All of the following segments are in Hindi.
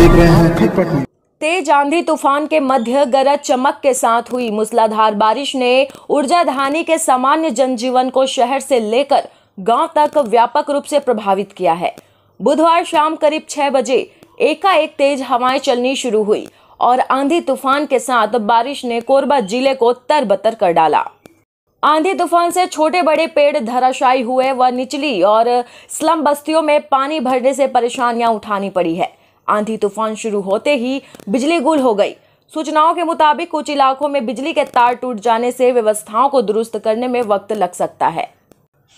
देख रहे हैं खटपट में तेज आंधी तूफान के मध्य गरज चमक के साथ हुई मूसलाधार बारिश ने ऊर्जा धानी के सामान्य जनजीवन को शहर से लेकर गांव तक व्यापक रूप से प्रभावित किया है बुधवार शाम करीब छह बजे एकाएक तेज हवाएं चलनी शुरू हुई और आंधी तूफान के साथ बारिश ने कोरबा जिले को तरबतर कर डाला आंधी तूफान से छोटे बड़े पेड़ धराशायी हुए व निचली और स्लम बस्तियों में पानी भरने से परेशानियां उठानी पड़ी है आंधी तूफान शुरू होते ही बिजली गुल हो गई सूचनाओं के मुताबिक कुछ इलाकों में बिजली के तार टूट जाने से व्यवस्थाओं को दुरुस्त करने में वक्त लग सकता है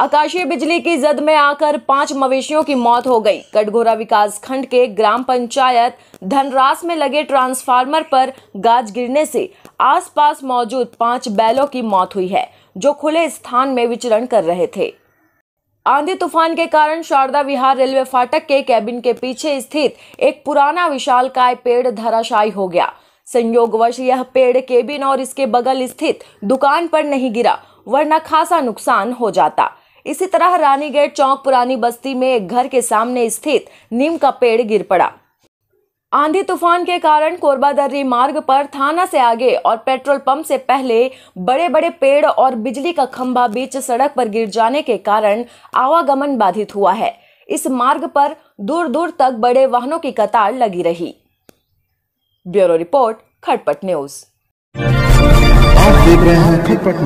आकाशीय बिजली की जद में आकर पांच मवेशियों की मौत हो गई कटघोरा विकास खंड के ग्राम पंचायत धनरास में लगे ट्रांसफार्मर पर गाज गिरने से आसपास मौजूद पांच बैलों की मौत हुई है जो खुले स्थान में विचरण कर रहे थे आंधी तूफान के कारण शारदा विहार रेलवे फाटक के कैबिन के पीछे स्थित एक पुराना विशालकाय पेड़ धराशायी हो गया संयोगवश यह पेड़ केबिन और इसके बगल स्थित दुकान पर नहीं गिरा वरना खासा नुकसान हो जाता इसी तरह रानीगेट चौक पुरानी बस्ती में एक घर के सामने स्थित नीम का पेड़ गिर पड़ा आंधी तूफान के कारण कोरबा दर्री मार्ग पर थाना से आगे और पेट्रोल पंप से पहले बड़े बड़े पेड़ और बिजली का खंभा बीच सड़क पर गिर जाने के कारण आवागमन बाधित हुआ है इस मार्ग पर दूर दूर तक बड़े वाहनों की कतार लगी रही ब्यूरो रिपोर्ट खटपट न्यूज आप देख रहे हैं खटपट